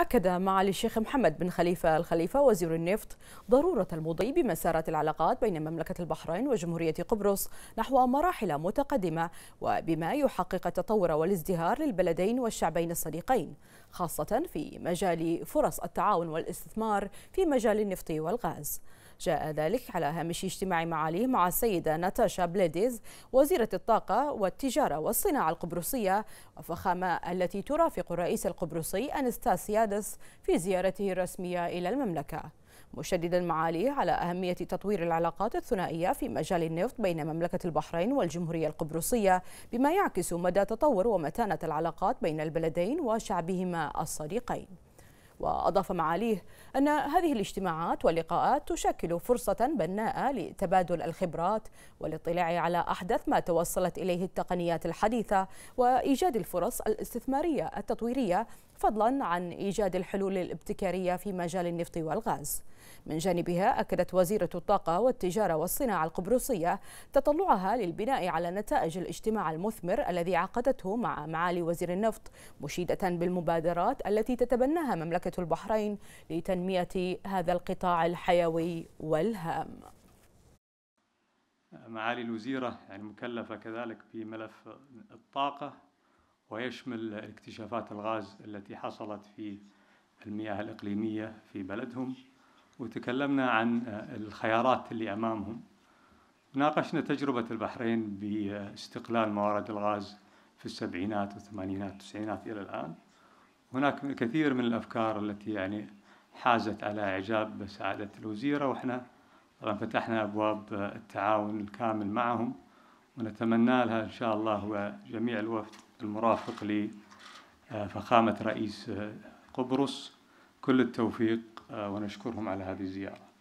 أكد معالي الشيخ محمد بن خليفة الخليفة وزير النفط ضرورة المضي بمسارات العلاقات بين مملكة البحرين وجمهورية قبرص نحو مراحل متقدمة وبما يحقق التطور والازدهار للبلدين والشعبين الصديقين خاصة في مجال فرص التعاون والاستثمار في مجال النفط والغاز جاء ذلك على هامش اجتماع معاليه مع السيدة ناتاشا بليديز وزيرة الطاقة والتجارة والصناعة القبرصية وفخامة التي ترافق الرئيس القبرصي أنستاسيادس في زيارته الرسمية إلى المملكة مشددا معاليه على أهمية تطوير العلاقات الثنائية في مجال النفط بين مملكة البحرين والجمهورية القبرصية بما يعكس مدى تطور ومتانة العلاقات بين البلدين وشعبهما الصديقين وأضاف معاليه أن هذه الاجتماعات واللقاءات تشكل فرصة بناءة لتبادل الخبرات والاطلاع على أحدث ما توصلت إليه التقنيات الحديثة وإيجاد الفرص الاستثمارية التطويرية فضلا عن إيجاد الحلول الابتكارية في مجال النفط والغاز من جانبها أكدت وزيرة الطاقة والتجارة والصناعة القبرصية تطلعها للبناء على نتائج الاجتماع المثمر الذي عقدته مع معالي وزير النفط مشيدة بالمبادرات التي تتبناها مملكة البحرين لتنمية هذا القطاع الحيوي والهام معالي الوزيرة يعني مكلفة كذلك بملف الطاقة ويشمل اكتشافات الغاز التي حصلت في المياه الإقليمية في بلدهم وتكلمنا عن الخيارات اللي أمامهم ناقشنا تجربة البحرين باستقلال موارد الغاز في السبعينات والثمانينات والتسعينات إلى الآن هناك الكثير من الأفكار التي يعني حازت على إعجاب سعادة الوزيرة وإحنا طبعا فتحنا أبواب التعاون الكامل معهم ونتمنى لها إن شاء الله وجميع الوفد المرافق لفخامة رئيس قبرص كل التوفيق آه، ونشكرهم على هذه الزيارة